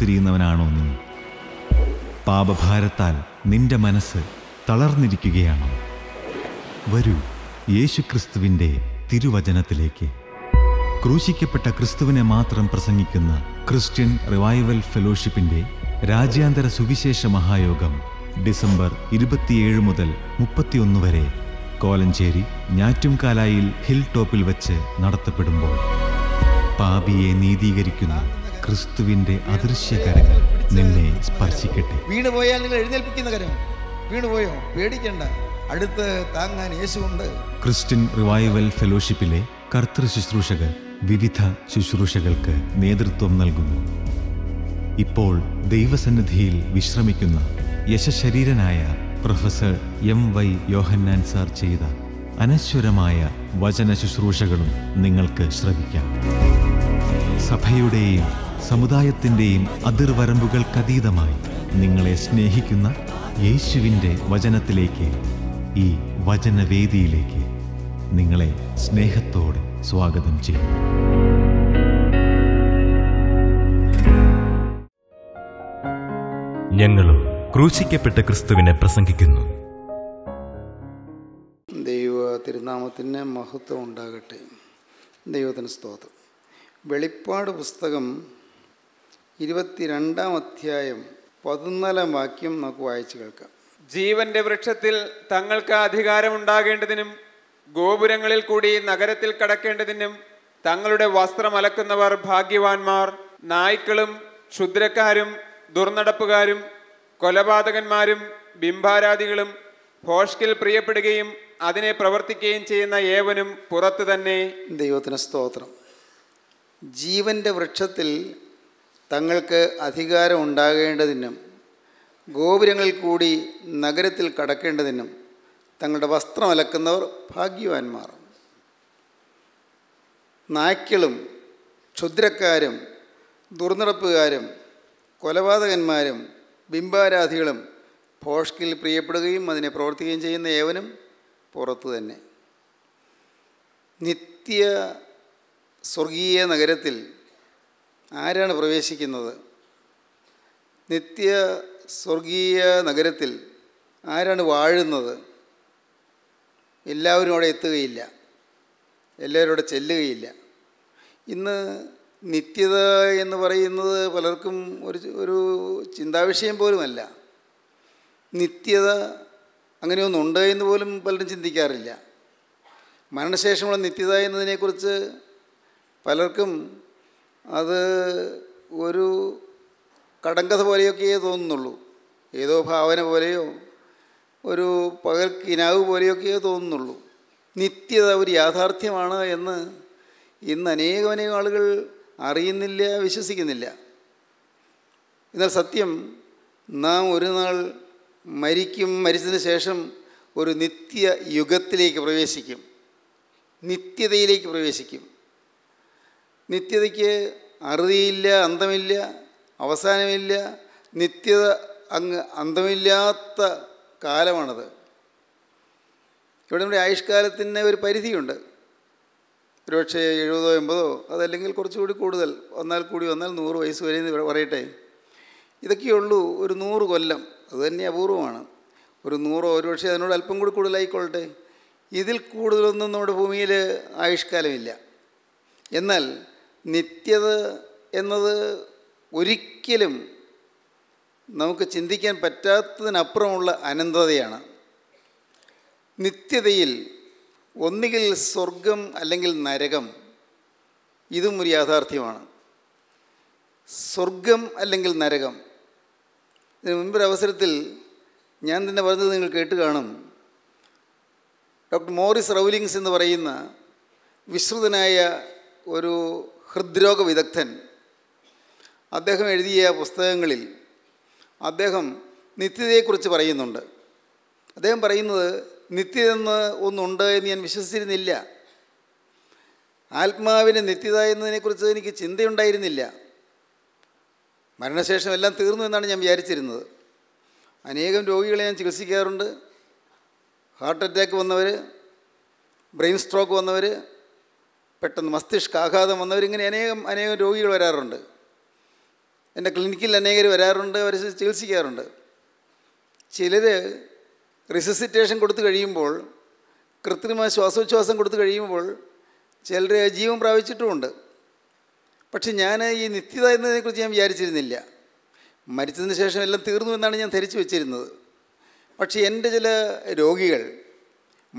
നീ പാപഭാരത്താൽ നിന്റെ മനസ്സ് തളർന്നിരിക്കുകയാണോ വരൂ യേശുക്രിസ്തുവിൻ്റെ തിരുവചനത്തിലേക്ക് ക്രൂശിക്കപ്പെട്ട ക്രിസ്തുവിനെ മാത്രം പ്രസംഗിക്കുന്ന ക്രിസ്ത്യൻ റിവൈവൽ ഫെലോഷിപ്പിൻ്റെ രാജ്യാന്തര സുവിശേഷ മഹായോഗം ഡിസംബർ ഇരുപത്തിയേഴ് മുതൽ മുപ്പത്തിയൊന്ന് വരെ കോലഞ്ചേരി ഞാറ്റുംകാലായിൽ ഹിൽ ടോപ്പിൽ വച്ച് നടത്തപ്പെടുമ്പോൾ പാപിയെ നീതീകരിക്കുന്ന ക്രിസ്തുവിന്റെ അദൃശ്യകരങ്ങൾ നിന്നെ സ്പർശിക്കട്ടെ വീണുപോയാൽ നിങ്ങൾ എഴുന്നേൽപ്പിക്കുന്ന കരം വീണുപോയോ പേടിക്കണ്ട അടുത്ത് താങ്ങാൻ യേശുണ്ട് ക്രിസ്ത്യൻ റിവൈവൽ ഫെലോഷിപ്പിലെ കർത്തൃ ശുശ്രൂഷകർ വിവിധ ശുശ്രൂഷകൾക്ക് നേതൃത്വം നൽകുന്നു ഇപ്പോൾ ദൈവസന്നിധിയിൽ വിശ്രമിക്കുന്ന യശശരീരനായ professor M Y Yohannan sir ചെയ്ത അനശ്വരമായ വചന ശുശ്രൂഷകളും നിങ്ങൾക്ക് ശ്രവിക്കാം സഭയുടെയും സമുദായത്തിൻ്റെയും അതിർവരമ്പുകൾക്കതീതമായി നിങ്ങളെ സ്നേഹിക്കുന്ന യേശുവിൻ്റെ വചനത്തിലേക്ക് ഈ വചനവേദിയിലേക്ക് നിങ്ങളെ സ്നേഹത്തോടെ സ്വാഗതം ചെയ്യുന്നു ഞങ്ങളും ക്രൂശിക്കപ്പെട്ട ക്രിസ്തുവിനെ പ്രസംഗിക്കുന്നു ദൈവ തിരുനാമത്തിന് മഹത്വം ഉണ്ടാകട്ടെ ദൈവത്തിന് സ്തോത്രം വെളിപ്പാട് പുസ്തകം ഇരുപത്തിരണ്ടാം അധ്യായം പതിനാലാം വാക്യം നമുക്ക് വായിച്ചു കേൾക്കാം ജീവന്റെ വൃക്ഷത്തിൽ തങ്ങൾക്ക് അധികാരമുണ്ടാകേണ്ടതിനും ഗോപുരങ്ങളിൽ കൂടി നഗരത്തിൽ കടക്കേണ്ടതിനും തങ്ങളുടെ വസ്ത്രം അലക്കുന്നവർ ഭാഗ്യവാന്മാർ നായ്ക്കളും ക്ഷുദ്രക്കാരും ദുർനടപ്പുകാരും കൊലപാതകന്മാരും ബിംബാരാധികളും ഹോഷ്കിൽ പ്രിയപ്പെടുകയും അതിനെ പ്രവർത്തിക്കുകയും ചെയ്യുന്ന ഏവനും പുറത്തു തന്നെ ദൈവത്തിന് സ്തോത്രം ജീവന്റെ വൃക്ഷത്തിൽ തങ്ങൾക്ക് അധികാരം ഉണ്ടാകേണ്ടതിനും ഗോപുരങ്ങളിൽ കൂടി നഗരത്തിൽ കടക്കേണ്ടതിനും തങ്ങളുടെ വസ്ത്രം അലക്കുന്നവർ ഭാഗ്യവാന്മാർ നായ്ക്കളും ക്ഷുദ്രക്കാരും ദുർനടപ്പുകാരും കൊലപാതകന്മാരും ബിംബാരാധികളും പോഷ്കിൽ പ്രിയപ്പെടുകയും അതിനെ പ്രവർത്തിക്കുകയും ചെയ്യുന്ന ഏവനും പുറത്തു തന്നെ നിത്യ സ്വർഗീയ നഗരത്തിൽ ആരാണ് പ്രവേശിക്കുന്നത് നിത്യ സ്വർഗീയ നഗരത്തിൽ ആരാണ് വാഴുന്നത് എല്ലാവരും അവിടെ എത്തുകയില്ല എല്ലാവരും അവിടെ ചെല്ലുകയില്ല ഇന്ന് നിത്യത എന്ന് പറയുന്നത് പലർക്കും ഒരു ഒരു ചിന്താവിഷയം പോലുമല്ല നിത്യത അങ്ങനെയൊന്നുണ്ട് എന്ന് പോലും പലരും ചിന്തിക്കാറില്ല മരണശേഷമുള്ള നിത്യത എന്നതിനെക്കുറിച്ച് പലർക്കും അത് ഒരു കടങ്കഥ പോലെയൊക്കെയേ തോന്നുന്നുള്ളൂ ഏതോ ഭാവന പോലെയോ ഒരു പകൽ കിനാവ് പോലെയൊക്കെയേ തോന്നുന്നുള്ളൂ നിത്യത ഒരു യാഥാർത്ഥ്യമാണ് എന്ന് ഇന്ന് അനേകം അനേകം ആളുകൾ അറിയുന്നില്ല വിശ്വസിക്കുന്നില്ല എന്നാൽ സത്യം നാം ഒരു നാൾ മരിക്കും മരിച്ചതിന് ശേഷം ഒരു നിത്യ യുഗത്തിലേക്ക് പ്രവേശിക്കും നിത്യതയിലേക്ക് പ്രവേശിക്കും നിത്യതയ്ക്ക് അറുതിയില്ല അന്തമില്ല അവസാനമില്ല നിത്യത അങ്ങ് അന്തമില്ലാത്ത കാലമാണത് ഇവിടെ നമ്മുടെ ആയുഷ്കാലത്തിന് ഒരു പരിധിയുണ്ട് ഒരുപക്ഷെ എഴുപതോ എൺപതോ അതല്ലെങ്കിൽ കുറച്ചുകൂടി കൂടുതൽ വന്നാൽ കൂടി വന്നാൽ നൂറ് വയസ്സ് വരെ എന്ന് പറയട്ടെ ഇതൊക്കെയുള്ളൂ ഒരു നൂറ് കൊല്ലം അതുതന്നെ അപൂർവമാണ് ഒരു നൂറോ ഒരുപക്ഷെ അതിനോട് അല്പം കൂടി കൂടുതലായിക്കൊള്ളട്ടെ ഇതിൽ കൂടുതലൊന്നും നമ്മുടെ ഭൂമിയിൽ ആയുഷ്കാലമില്ല എന്നാൽ നിത്യത എന്നത് ഒരിക്കലും നമുക്ക് ചിന്തിക്കാൻ പറ്റാത്തതിനപ്പുറമുള്ള അനന്തതയാണ് നിത്യതയിൽ ഒന്നുകിൽ സ്വർഗം അല്ലെങ്കിൽ നരകം ഇതും ഒരു യാഥാർത്ഥ്യമാണ് സ്വർഗം അല്ലെങ്കിൽ നരകം ഇതിന് മുൻപൊരവസരത്തിൽ ഞാൻ തന്നെ പറഞ്ഞത് നിങ്ങൾ കേട്ട് കാണും ഡോക്ടർ മോറിസ് റൗലിങ്സ് എന്ന് പറയുന്ന വിശ്രുതനായ ഒരു ഹൃദ്രോഗ വിദഗ്ധൻ അദ്ദേഹം എഴുതിയ പുസ്തകങ്ങളിൽ അദ്ദേഹം നിത്യതയെക്കുറിച്ച് പറയുന്നുണ്ട് അദ്ദേഹം പറയുന്നത് എന്ന് ഒന്നുണ്ട് എന്ന് ഞാൻ വിശ്വസിച്ചിരുന്നില്ല ആത്മാവിന് നിത്യത എന്നതിനെക്കുറിച്ച് എനിക്ക് ചിന്തയുണ്ടായിരുന്നില്ല മരണശേഷം എല്ലാം തീർന്നു എന്നാണ് ഞാൻ വിചാരിച്ചിരുന്നത് അനേകം രോഗികളെ ഞാൻ ചികിത്സിക്കാറുണ്ട് ഹാർട്ട് അറ്റാക്ക് വന്നവർ ബ്രെയിൻ സ്ട്രോക്ക് വന്നവർ പെട്ടെന്ന് ആഘാതം വന്നവരിങ്ങനെ അനേകം അനേകം രോഗികൾ വരാറുണ്ട് എൻ്റെ ക്ലിനിക്കിൽ അനേകർ വരാറുണ്ട് അവർ ചികിത്സിക്കാറുണ്ട് ചിലർ റിസസിറ്റേഷൻ കൊടുത്തു കഴിയുമ്പോൾ കൃത്രിമ ശ്വാസോച്ഛ്വാസം കൊടുത്തു കഴിയുമ്പോൾ ചിലർ ജീവൻ പ്രാപിച്ചിട്ടുമുണ്ട് പക്ഷെ ഞാൻ ഈ നിത്യത എന്നതിനെക്കുറിച്ച് ഞാൻ വിചാരിച്ചിരുന്നില്ല മരിച്ചതിന് ശേഷം എല്ലാം തീർന്നു എന്നാണ് ഞാൻ ധരിച്ചു വെച്ചിരുന്നത് പക്ഷേ എൻ്റെ ചില രോഗികൾ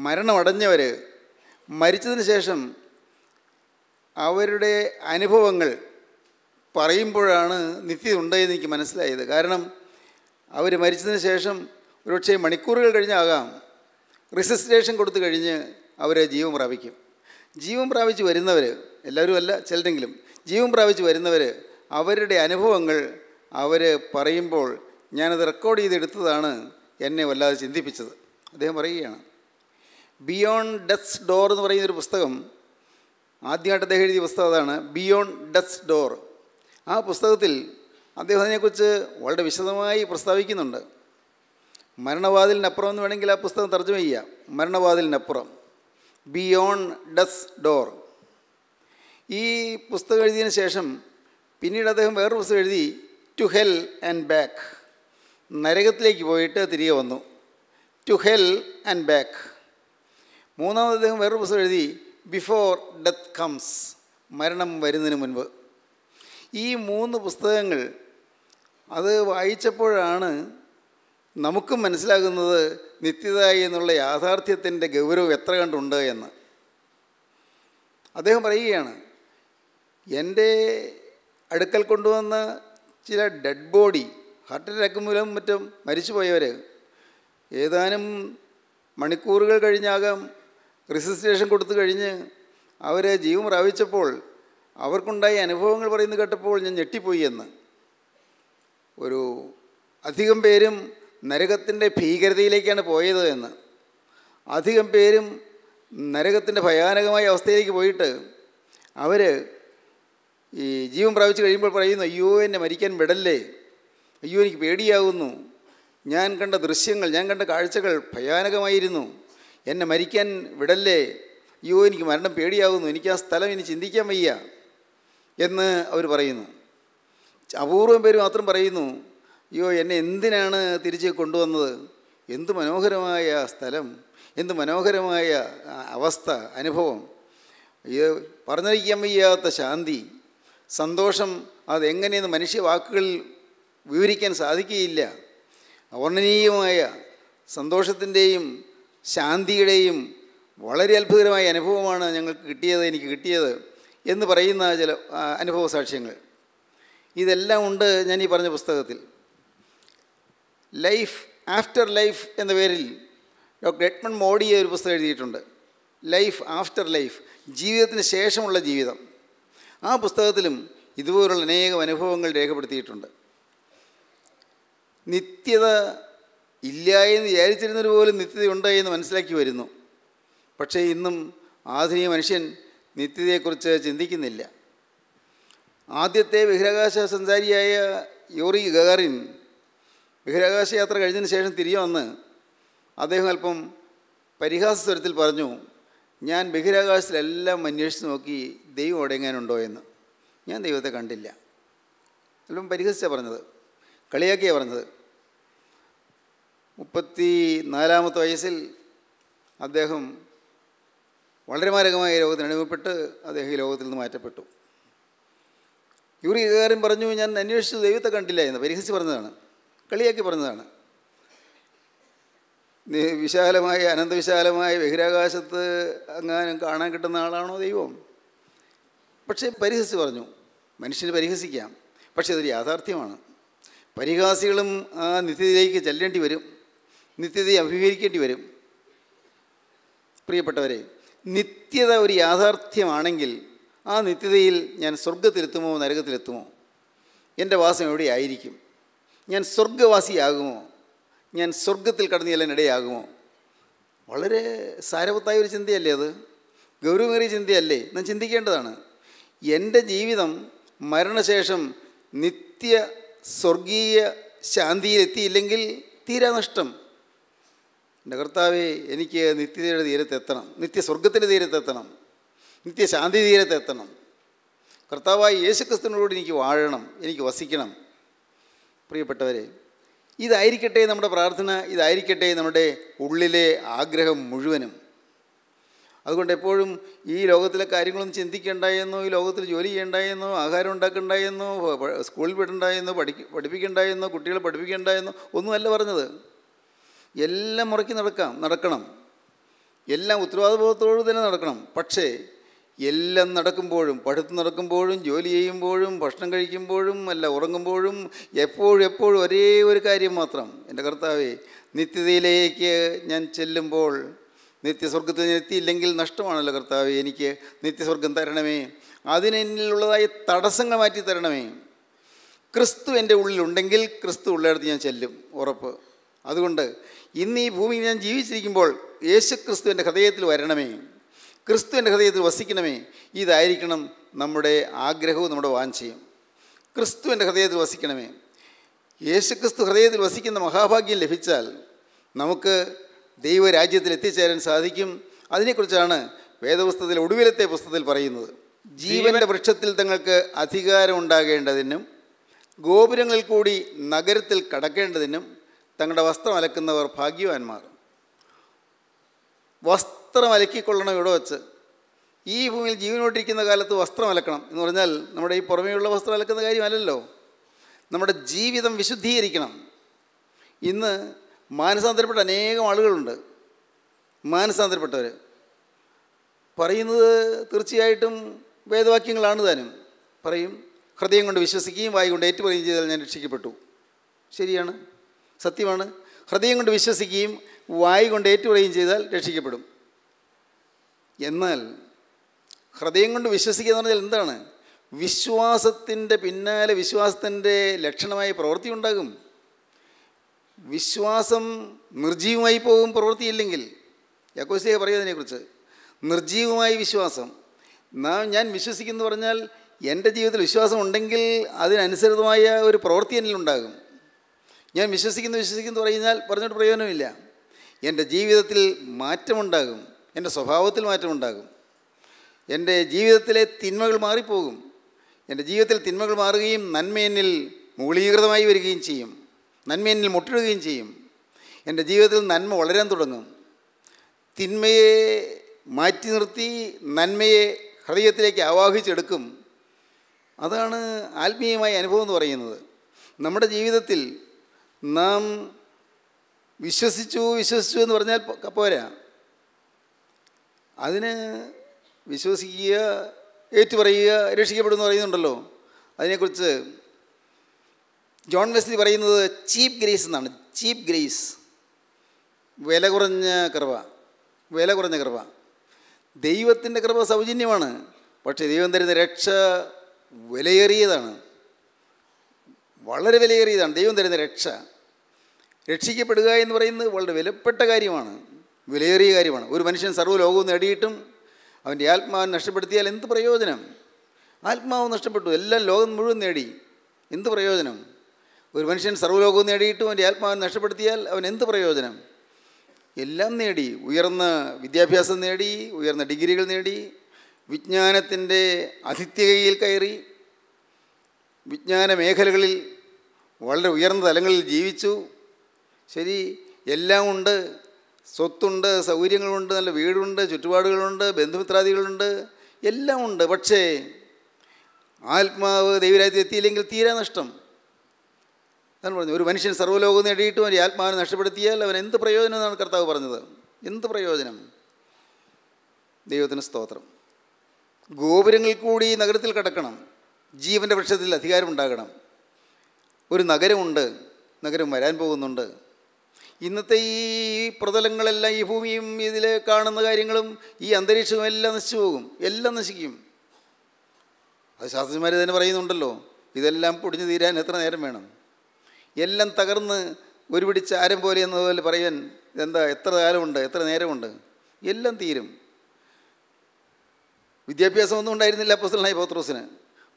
മരണമടഞ്ഞവർ മരിച്ചതിന് ശേഷം അവരുടെ അനുഭവങ്ങൾ പറയുമ്പോഴാണ് നിത്യ ഉണ്ടായെന്ന് എനിക്ക് മനസ്സിലായത് കാരണം അവർ മരിച്ചതിന് ശേഷം ഒരുപക്ഷെ മണിക്കൂറുകൾ കഴിഞ്ഞാകാം റിസിസ്ട്രേഷൻ കൊടുത്തു കഴിഞ്ഞ് അവരെ ജീവൻ പ്രാപിക്കും ജീവൻ പ്രാപിച്ച് വരുന്നവർ എല്ലാവരും അല്ല ചിലരെങ്കിലും ജീവൻ പ്രാപിച്ച് വരുന്നവർ അവരുടെ അനുഭവങ്ങൾ അവർ പറയുമ്പോൾ ഞാനത് റെക്കോർഡ് ചെയ്തെടുത്തതാണ് എന്നെ വല്ലാതെ ചിന്തിപ്പിച്ചത് അദ്ദേഹം പറയുകയാണ് ബിയോണ്ട് ഡെത്ത്സ് ഡോർ എന്ന് പറയുന്നൊരു പുസ്തകം ആദ്യമായിട്ട് അദ്ദേഹം എഴുതിയ പുസ്തകം അതാണ് ബിയോണ്ട് ഡെസ് ഡോർ ആ പുസ്തകത്തിൽ അദ്ദേഹം അതിനെക്കുറിച്ച് വളരെ വിശദമായി പ്രസ്താവിക്കുന്നുണ്ട് മരണവാതിലിനപ്പുറം എന്ന് വേണമെങ്കിൽ ആ പുസ്തകം തർജ്ജമ ചെയ്യാം മരണവാതിലിനപ്പുറം ബിയോണ്ട് ഡെസ് ഡോർ ഈ പുസ്തകം എഴുതിയതിന് ശേഷം പിന്നീട് അദ്ദേഹം വേറൊരു പുസ്തകം എഴുതി ടു ഹെൽ ആൻഡ് ബാക്ക് നരകത്തിലേക്ക് പോയിട്ട് തിരികെ വന്നു ടു ഹെൽ ആൻഡ് ബാക്ക് മൂന്നാമത് അദ്ദേഹം വേറൊരു പുസ്തകം എഴുതി ബിഫോർ ഡെത്ത് കംസ് മരണം വരുന്നതിന് മുൻപ് ഈ മൂന്ന് പുസ്തകങ്ങൾ അത് വായിച്ചപ്പോഴാണ് നമുക്കും മനസ്സിലാകുന്നത് നിത്യത എന്നുള്ള യാഥാർത്ഥ്യത്തിൻ്റെ ഗൗരവം എത്ര കണ്ടുണ്ട് എന്ന് അദ്ദേഹം പറയുകയാണ് എൻ്റെ അടുക്കൽ കൊണ്ടുവന്ന ചില ഡെഡ് ബോഡി ഹാർട്ട് അറ്റാക്ക് മൂലം മറ്റും മരിച്ചുപോയവർ ഏതാനും മണിക്കൂറുകൾ കഴിഞ്ഞാകാം റിസിസ്റ്റേഷൻ കൊടുത്തു കഴിഞ്ഞ് അവർ ജീവൻ പ്രാപിച്ചപ്പോൾ അവർക്കുണ്ടായ അനുഭവങ്ങൾ പറയുന്നത് കേട്ടപ്പോൾ ഞാൻ ഞെട്ടിപ്പോയി എന്ന് ഒരു അധികം പേരും നരകത്തിൻ്റെ ഭീകരതയിലേക്കാണ് പോയത് എന്ന് അധികം പേരും നരകത്തിൻ്റെ ഭയാനകമായ അവസ്ഥയിലേക്ക് പോയിട്ട് അവർ ഈ ജീവൻ പ്രാപിച്ചു കഴിയുമ്പോൾ പറയുന്നു അയ്യോ എന്നെ മരിക്കാൻ വിടല്ലേ അയ്യോ എനിക്ക് പേടിയാകുന്നു ഞാൻ കണ്ട ദൃശ്യങ്ങൾ ഞാൻ കണ്ട കാഴ്ചകൾ ഭയാനകമായിരുന്നു എന്നെ മരിക്കാൻ വിടല്ലേ അയ്യോ എനിക്ക് മരണം പേടിയാകുന്നു എനിക്ക് ആ സ്ഥലം ഇനി ചിന്തിക്കാൻ വയ്യ എന്ന് അവർ പറയുന്നു അപൂർവം പേര് മാത്രം പറയുന്നു അയ്യോ എന്നെ എന്തിനാണ് തിരിച്ച് കൊണ്ടുവന്നത് എന്ത് മനോഹരമായ സ്ഥലം എന്ത് മനോഹരമായ അവസ്ഥ അനുഭവം ഇത് പറഞ്ഞറിയിക്കാൻ വയ്യാത്ത ശാന്തി സന്തോഷം അതെങ്ങനെയെന്ന് മനുഷ്യ വാക്കുകളിൽ വിവരിക്കാൻ സാധിക്കുകയില്ല അവർണ്ണനീയമായ സന്തോഷത്തിൻ്റെയും ശാന്തിയുടെയും വളരെ അത്ഭുതകരമായ അനുഭവമാണ് ഞങ്ങൾക്ക് കിട്ടിയത് എനിക്ക് കിട്ടിയത് എന്ന് പറയുന്ന ചില അനുഭവ സാക്ഷ്യങ്ങൾ ഇതെല്ലാം ഉണ്ട് ഞാൻ ഈ പറഞ്ഞ പുസ്തകത്തിൽ ലൈഫ് ആഫ്റ്റർ ലൈഫ് എന്ന പേരിൽ ഡോക്ടർ എഡ്മൺ മോഡി ഒരു പുസ്തകം എഴുതിയിട്ടുണ്ട് ലൈഫ് ആഫ്റ്റർ ലൈഫ് ജീവിതത്തിന് ശേഷമുള്ള ജീവിതം ആ പുസ്തകത്തിലും ഇതുപോലുള്ള അനേകം അനുഭവങ്ങൾ രേഖപ്പെടുത്തിയിട്ടുണ്ട് നിത്യത ഇല്ല എന്ന് വിചാരിച്ചിരുന്നത് പോലും നിത്യതയുണ്ടായി എന്ന് മനസ്സിലാക്കി വരുന്നു പക്ഷേ ഇന്നും ആധുനിക മനുഷ്യൻ നിത്യതയെക്കുറിച്ച് ചിന്തിക്കുന്നില്ല ആദ്യത്തെ ബഹിരാകാശ സഞ്ചാരിയായ യോറി ഗഗാറിൻ ബഹിരാകാശ യാത്ര കഴിഞ്ഞതിന് ശേഷം തിരികെ വന്ന് അദ്ദേഹം അല്പം പരിഹാസ സ്വരത്തിൽ പറഞ്ഞു ഞാൻ ബഹിരാകാശത്തിലെല്ലാം അന്വേഷിച്ച് നോക്കി ദൈവം എവിടെയെങ്ങാനുണ്ടോ എന്ന് ഞാൻ ദൈവത്തെ കണ്ടില്ല അല്പം പരിഹസിച്ചാണ് പറഞ്ഞത് കളിയാക്കിയാണ് പറഞ്ഞത് മുപ്പത്തി നാലാമത്തെ വയസ്സിൽ അദ്ദേഹം വളരെ മാരകമായ രോഗത്തിന് അനുഭവപ്പെട്ട് അദ്ദേഹം ഈ ലോകത്തിൽ നിന്ന് മാറ്റപ്പെട്ടു യൂറി കാര്യം പറഞ്ഞു ഞാൻ അന്വേഷിച്ച് ദൈവത്തെ കണ്ടില്ല എന്ന് പരിഹസിച്ച് പറഞ്ഞതാണ് കളിയാക്കി പറഞ്ഞതാണ് വിശാലമായ അനന്തവിശാലമായ ബഹിരാകാശത്ത് അങ്ങാനും കാണാൻ കിട്ടുന്ന ആളാണോ ദൈവം പക്ഷേ പരിഹസിച്ച് പറഞ്ഞു മനുഷ്യന് പരിഹസിക്കാം പക്ഷേ അതൊരു യാഥാർത്ഥ്യമാണ് പരിഹാസികളും ആ നിത്യയിലേക്ക് ചെല്ലേണ്ടി വരും നിത്യതയെ അഭിമുഖീകരിക്കേണ്ടി വരും പ്രിയപ്പെട്ടവരെ നിത്യത ഒരു യാഥാർത്ഥ്യമാണെങ്കിൽ ആ നിത്യതയിൽ ഞാൻ സ്വർഗത്തിലെത്തുമോ നരകത്തിലെത്തുമോ എൻ്റെ വാസം എവിടെയായിരിക്കും ഞാൻ സ്വർഗവാസിയാകുമോ ഞാൻ സ്വർഗത്തിൽ കടന്നു ചെല്ലാനിടയാകുമോ വളരെ സാരവത്തായ ഒരു ചിന്തയല്ലേ അത് ഗൗരവമേറിയ ചിന്തയല്ലേ ഞാൻ ചിന്തിക്കേണ്ടതാണ് എൻ്റെ ജീവിതം മരണശേഷം നിത്യ സ്വർഗീയ ശാന്തിയിലെത്തിയില്ലെങ്കിൽ തീരാനഷ്ടം എൻ്റെ കർത്താവ് എനിക്ക് നിത്യതയുടെ തീരത്തെത്തണം സ്വർഗത്തിൻ്റെ തീരത്തെത്തണം നിത്യശാന്തി തീരത്തെത്തണം കർത്താവായ യേശുക്രിസ്തുവിനോട് എനിക്ക് വാഴണം എനിക്ക് വസിക്കണം പ്രിയപ്പെട്ടവരെ ഇതായിരിക്കട്ടെ നമ്മുടെ പ്രാർത്ഥന ഇതായിരിക്കട്ടെ നമ്മുടെ ഉള്ളിലെ ആഗ്രഹം മുഴുവനും അതുകൊണ്ട് എപ്പോഴും ഈ ലോകത്തിലെ കാര്യങ്ങളൊന്നും ചിന്തിക്കേണ്ടായെന്നോ ഈ ലോകത്തിൽ ജോലി ചെയ്യേണ്ട ആഹാരം ഉണ്ടാക്കണ്ട സ്കൂളിൽ വിടണ്ട എന്നോ പഠി കുട്ടികളെ പഠിപ്പിക്കേണ്ടായെന്നോ ഒന്നുമല്ല പറഞ്ഞത് എല്ലാം മുറയ്ക്ക് നടക്കാം നടക്കണം എല്ലാം ഉത്തരവാദിബോധത്തോട് തന്നെ നടക്കണം പക്ഷേ എല്ലാം നടക്കുമ്പോഴും പഠിത്തം നടക്കുമ്പോഴും ജോലി ചെയ്യുമ്പോഴും ഭക്ഷണം കഴിക്കുമ്പോഴും അല്ല ഉറങ്ങുമ്പോഴും എപ്പോഴും എപ്പോഴും ഒരേ ഒരു കാര്യം മാത്രം എൻ്റെ കർത്താവേ നിത്യതയിലേക്ക് ഞാൻ ചെല്ലുമ്പോൾ നിത്യസ്വർഗത്തിൽ എത്തിയില്ലെങ്കിൽ നഷ്ടമാണല്ലോ കർത്താവ് എനിക്ക് നിത്യസ്വർഗം തരണമേ അതിനെന്നിലുള്ളതായി തടസ്സങ്ങൾ മാറ്റി തരണമേ ക്രിസ്തു എൻ്റെ ഉള്ളിലുണ്ടെങ്കിൽ ക്രിസ്തു ഉള്ളിടത്ത് ഞാൻ ചെല്ലും ഉറപ്പ് അതുകൊണ്ട് ഇന്ന് ഈ ഭൂമിയിൽ ഞാൻ ജീവിച്ചിരിക്കുമ്പോൾ യേശു ക്രിസ്തുവിൻ്റെ ഹൃദയത്തിൽ വരണമേ ക്രിസ്തുവിൻ്റെ ഹൃദയത്തിൽ വസിക്കണമേ ഇതായിരിക്കണം നമ്മുടെ ആഗ്രഹവും നമ്മുടെ വാഞ്ചയും ക്രിസ്തുവിൻ്റെ ഹൃദയത്തിൽ വസിക്കണമേ യേശുക്രിസ്തു ഹൃദയത്തിൽ വസിക്കുന്ന മഹാഭാഗ്യം ലഭിച്ചാൽ നമുക്ക് ദൈവരാജ്യത്തിൽ എത്തിച്ചേരാൻ സാധിക്കും അതിനെക്കുറിച്ചാണ് വേദപുസ്തകത്തിലെ ഒടുവിലത്തെ പുസ്തകത്തിൽ പറയുന്നത് ജീവന്റെ വൃക്ഷത്തിൽ തങ്ങൾക്ക് അധികാരം ഉണ്ടാകേണ്ടതിനും ഗോപുരങ്ങളിൽ കൂടി നഗരത്തിൽ കടക്കേണ്ടതിനും തങ്ങളുടെ വസ്ത്രം അലക്കുന്നവർ ഭാഗ്യവാന്മാർ വസ്ത്രം അലക്കിക്കൊള്ളണം ഇവിടെ വെച്ച് ഈ ഭൂമിയിൽ ജീവനോട്ടിരിക്കുന്ന കാലത്ത് വസ്ത്രം അലക്കണം എന്ന് പറഞ്ഞാൽ നമ്മുടെ ഈ പുറമേയുള്ള വസ്ത്രം അലക്കുന്ന കാര്യമല്ലല്ലോ നമ്മുടെ ജീവിതം വിശുദ്ധീകരിക്കണം ഇന്ന് മാനസാന്തരപ്പെട്ട അനേകം ആളുകളുണ്ട് മാനസാന്തരപ്പെട്ടവർ പറയുന്നത് തീർച്ചയായിട്ടും വേദവാക്യങ്ങളാണ് താനും പറയും ഹൃദയം കൊണ്ട് വിശ്വസിക്കുകയും വായി കൊണ്ട് ഏറ്റുപറയുകയും ചെയ്താൽ ഞാൻ രക്ഷിക്കപ്പെട്ടു ശരിയാണ് സത്യമാണ് ഹൃദയം കൊണ്ട് വിശ്വസിക്കുകയും വായി കൊണ്ട് ഏറ്റുപറയുകയും ചെയ്താൽ രക്ഷിക്കപ്പെടും എന്നാൽ ഹൃദയം കൊണ്ട് വിശ്വസിക്കുക എന്ന് പറഞ്ഞാൽ എന്താണ് വിശ്വാസത്തിൻ്റെ പിന്നാലെ വിശ്വാസത്തിൻ്റെ ലക്ഷണമായ പ്രവൃത്തി ഉണ്ടാകും വിശ്വാസം നിർജീവമായി പോകും പ്രവൃത്തിയില്ലെങ്കിൽ യാക്കോസിയെ പറയും അതിനെക്കുറിച്ച് നിർജീവമായ വിശ്വാസം നാം ഞാൻ വിശ്വസിക്കുന്നു പറഞ്ഞാൽ എൻ്റെ ജീവിതത്തിൽ വിശ്വാസം ഉണ്ടെങ്കിൽ അതിനനുസൃതമായ ഒരു പ്രവൃത്തി എന്നിലുണ്ടാകും ഞാൻ വിശ്വസിക്കുന്നു വിശ്വസിക്കുന്നു പറഞ്ഞാൽ പറഞ്ഞിട്ട് പ്രയോജനമില്ല എൻ്റെ ജീവിതത്തിൽ മാറ്റമുണ്ടാകും എൻ്റെ സ്വഭാവത്തിൽ മാറ്റമുണ്ടാകും എൻ്റെ ജീവിതത്തിലെ തിന്മകൾ മാറിപ്പോകും എൻ്റെ ജീവിതത്തിൽ തിന്മകൾ മാറുകയും നന്മയെന്നിൽ മൂളീകൃതമായി വരികയും ചെയ്യും നന്മയെന്നിൽ മുട്ടിടുകയും ചെയ്യും എൻ്റെ ജീവിതത്തിൽ നന്മ വളരാൻ തുടങ്ങും തിന്മയെ മാറ്റി നിർത്തി നന്മയെ ഹൃദയത്തിലേക്ക് ആവാഹിച്ചെടുക്കും അതാണ് ആത്മീയമായ അനുഭവം എന്ന് പറയുന്നത് നമ്മുടെ ജീവിതത്തിൽ നാം വിശ്വസിച്ചു വിശ്വസിച്ചു എന്ന് പറഞ്ഞാൽ പോരാ അതിന് വിശ്വസിക്കുക ഏറ്റുപറയുക എന്ന് പറയുന്നുണ്ടല്ലോ അതിനെക്കുറിച്ച് ജോൺ വെസ്ലി പറയുന്നത് ചീപ്പ് ഗ്രേസ് എന്നാണ് ചീപ്പ് ഗ്രേസ് വില കുറഞ്ഞ കൃപ വില കുറഞ്ഞ കൃപ ദൈവത്തിൻ്റെ കൃപ സൗജന്യമാണ് പക്ഷേ ദൈവം തരുന്ന രക്ഷ വിലയേറിയതാണ് വളരെ വിലയേറിയതാണ് ദൈവം തരുന്ന രക്ഷ രക്ഷിക്കപ്പെടുക എന്ന് പറയുന്നത് വളരെ വിലപ്പെട്ട കാര്യമാണ് വിലയേറിയ കാര്യമാണ് ഒരു മനുഷ്യൻ സർവ്വലോകവും നേടിയിട്ടും അവൻ്റെ ആത്മാവ് നഷ്ടപ്പെടുത്തിയാൽ എന്ത് പ്രയോജനം ആത്മാവ് നഷ്ടപ്പെട്ടു എല്ലാം ലോകം മുഴുവൻ നേടി എന്ത് പ്രയോജനം ഒരു മനുഷ്യൻ സർവ്വലോകവും നേടിയിട്ടും അവൻ്റെ ആത്മാവ് നഷ്ടപ്പെടുത്തിയാൽ അവൻ എന്ത് പ്രയോജനം എല്ലാം നേടി ഉയർന്ന വിദ്യാഭ്യാസം നേടി ഉയർന്ന ഡിഗ്രികൾ നേടി വിജ്ഞാനത്തിൻ്റെ അതിഥ്യകയിൽ കയറി വിജ്ഞാന മേഖലകളിൽ വളരെ ഉയർന്ന തലങ്ങളിൽ ജീവിച്ചു ശരി എല്ലാം ഉണ്ട് സ്വത്തുണ്ട് സൗകര്യങ്ങളുണ്ട് നല്ല വീടുണ്ട് ചുറ്റുപാടുകളുണ്ട് ബന്ധുമിത്രാദികളുണ്ട് എല്ലാം ഉണ്ട് പക്ഷേ ആത്മാവ് ദൈവരാജ്യത്തിൽ എത്തിയില്ലെങ്കിൽ തീരെ നഷ്ടം എന്നാണ് പറഞ്ഞു ഒരു മനുഷ്യൻ സർവ്വലോകം നേടിയിട്ടും ഒരു ആത്മാവിനെ നഷ്ടപ്പെടുത്തിയാൽ അവൻ എന്ത് പ്രയോജനം എന്നാണ് കർത്താവ് പറഞ്ഞത് എന്ത് പ്രയോജനം ദൈവത്തിന് സ്തോത്രം ഗോപുരങ്ങൾ കൂടി നഗരത്തിൽ കിടക്കണം ജീവൻ്റെ പക്ഷത്തിൽ അധികാരമുണ്ടാകണം ഒരു നഗരമുണ്ട് നഗരം വരാൻ പോകുന്നുണ്ട് ഇന്നത്തെ ഈ പ്രതലങ്ങളെല്ലാം ഈ ഭൂമിയും ഇതിൽ കാണുന്ന കാര്യങ്ങളും ഈ അന്തരീക്ഷവും എല്ലാം നശിച്ചു പോകും എല്ലാം നശിക്കും അത് ശാസ്ത്രജ്ഞന്മാർ തന്നെ പറയുന്നുണ്ടല്ലോ ഇതെല്ലാം പൊടിഞ്ഞു തീരാൻ എത്ര നേരം വേണം എല്ലാം തകർന്ന് ഒരു പിടിച്ച് ആരം പോലെ എന്നതുപോലെ പറയാൻ എന്താ എത്ര കാലമുണ്ട് എത്ര നേരമുണ്ട് എല്ലാം തീരും വിദ്യാഭ്യാസം ഒന്നും ഉണ്ടായിരുന്നില്ല അപ്പോസ്റ്റലായ പോത്രോസിന്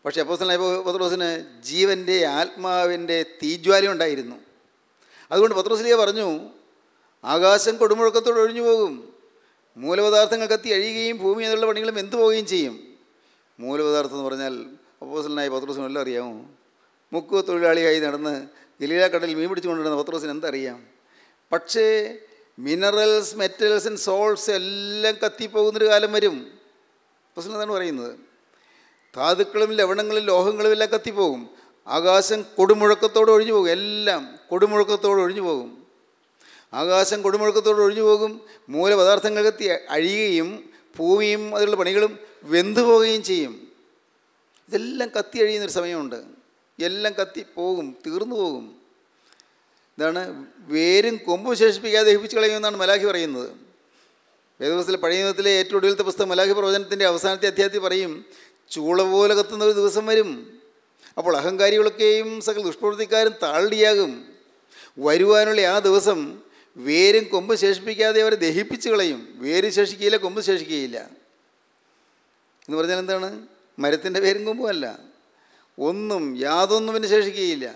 പക്ഷേ അപ്പോസ്റ്റലായ പോത്രോസിന് ജീവൻ്റെ ആത്മാവിൻ്റെ തീജ്വാലി ഉണ്ടായിരുന്നു അതുകൊണ്ട് പത്രോസ്ലിയ പറഞ്ഞു ആകാശം കൊടുമുഴക്കത്തോട് ഒഴിഞ്ഞു പോകും മൂലപദാർത്ഥങ്ങൾ കത്തി അഴിയുകയും ഭൂമി എന്നുള്ള പണികളും എന്തു പോവുകയും ചെയ്യും മൂലപദാർത്ഥം എന്ന് പറഞ്ഞാൽ അപ്പോസലിനായി പത്രോസിന് എല്ലാം അറിയാമോ മുക്കു തൊഴിലാളിയായി നടന്ന് ഗലീല കടലിൽ മീൻ പിടിച്ചുകൊണ്ടിരുന്ന പത്രോസിന് എന്തറിയാം പക്ഷേ മിനറൽസ് മെറ്റൽസ് ആൻഡ് സോൾസ് എല്ലാം കത്തിപ്പോകുന്നൊരു കാലം വരും അപ്പോസലിനാണ് പറയുന്നത് ധാതുക്കളും ലവണങ്ങളും ലോഹങ്ങളും എല്ലാം കത്തിപ്പോകും ആകാശം കൊടുമുഴക്കത്തോടെ ഒഴിഞ്ഞു പോകും എല്ലാം കൊടുമുഴക്കത്തോടെ ഒഴിഞ്ഞു പോകും ആകാശം കൊടുമുഴക്കത്തോടെ ഒഴിഞ്ഞു പോകും മൂലപദാർത്ഥങ്ങൾക്കെത്തി അഴിയുകയും ഭൂമിയും അതിലുള്ള പണികളും വെന്തു പോവുകയും ചെയ്യും ഇതെല്ലാം കത്തി അഴിയുന്നൊരു സമയമുണ്ട് എല്ലാം കത്തി പോകും തീർന്നു പോകും ഇതാണ് വേരും കൊമ്പും ശേഷിപ്പിക്കാതെ ദഹിപ്പിച്ചു കളയുമെന്നാണ് മലാഖി പറയുന്നത് വേദപുസ്തകത്തിലെ പഴയ ദിവസത്തിലെ ഏറ്റവും ഒടുവിലത്തെ പുസ്തകം മലാഖി പ്രവചനത്തിൻ്റെ അവസാനത്തെ അധ്യായത്തിൽ പറയും ചൂള പോലെ കത്തുന്ന ഒരു ദിവസം വരും അപ്പോൾ അഹങ്കാരികളൊക്കെയും സകല ദുഷ്പ്രവൃത്തിക്കാരും താളടിയാകും വരുവാനുള്ള ആ ദിവസം വേരും കൊമ്പ് ശേഷിപ്പിക്കാതെ അവരെ ദഹിപ്പിച്ച് കളയും വേര് ശേഷിക്കുകയില്ല കൊമ്പ് ശേഷിക്കുകയില്ല എന്ന് പറഞ്ഞാൽ എന്താണ് മരത്തിൻ്റെ വേരും കൊമ്പുമല്ല ഒന്നും യാതൊന്നും പിന്നെ ശേഷിക്കുകയില്ല